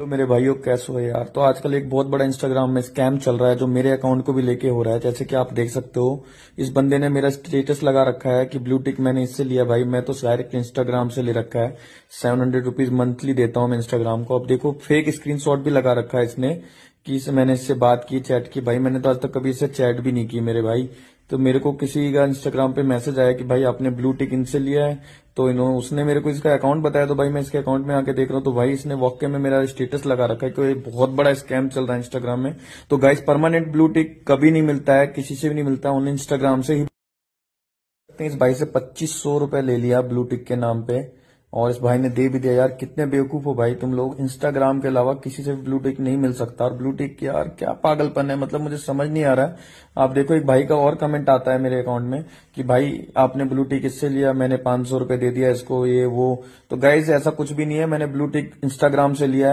hello तो मेरे भाइयों कैसे हो यार तो आजकल एक बहुत बड़ा इंस्टाग्राम में स्कैम चल रहा है जो मेरे अकाउंट को भी लेके हो रहा है जैसे कि आप देख सकते हो इस बंदे ने मेरा स्टेटस लगा रखा है कि ब्लू टिक मैंने इससे लिया भाई मैं तो डायरेक्ट इंस्टाग्राम से ले रखा है सेवन हंड्रेड रुपीज मंथली देता हूं मैं इंस्टाग्राम को अब देखो फेक स्क्रीन भी लगा रखा है इसने कि इसे मैंने इससे बात की चैट की भाई मैंने तो आज तक कभी इससे चैट भी नहीं की मेरे भाई तो मेरे को किसी का इंस्टाग्राम पे मैसेज आया कि भाई आपने ब्लू टिक इनसे लिया है तो इन्होंने उसने मेरे को इसका अकाउंट बताया तो भाई मैं इसके अकाउंट में आके देख रहा हूँ तो भाई इसने वाक्य में मेरा स्टेटस लगा रखा है कि ये बहुत बड़ा स्कैम चल रहा है इंस्टाग्राम में तो गाइस परमानेंट ब्लू टिक कभी नहीं मिलता है किसी से भी नहीं मिलता उन्हें इंस्टाग्राम से ही इस भाई से पच्चीस सौ रूपये ले लिया ब्लू टिक के नाम पे और इस भाई ने दे भी दिया यार कितने बेवकूफ हो भाई तुम लोग इंस्टाग्राम के अलावा किसी से ब्लू टिक नहीं मिल सकता और ब्लू टिक यार क्या पागलपन है मतलब मुझे समझ नहीं आ रहा है आप देखो एक भाई का और कमेंट आता है मेरे अकाउंट में कि भाई आपने ब्लू टिक इससे लिया मैंने पांच सौ रूपये दे दिया इसको ये वो तो गाइज ऐसा कुछ भी नहीं है मैंने ब्लू टिक इंस्टाग्राम से लिया है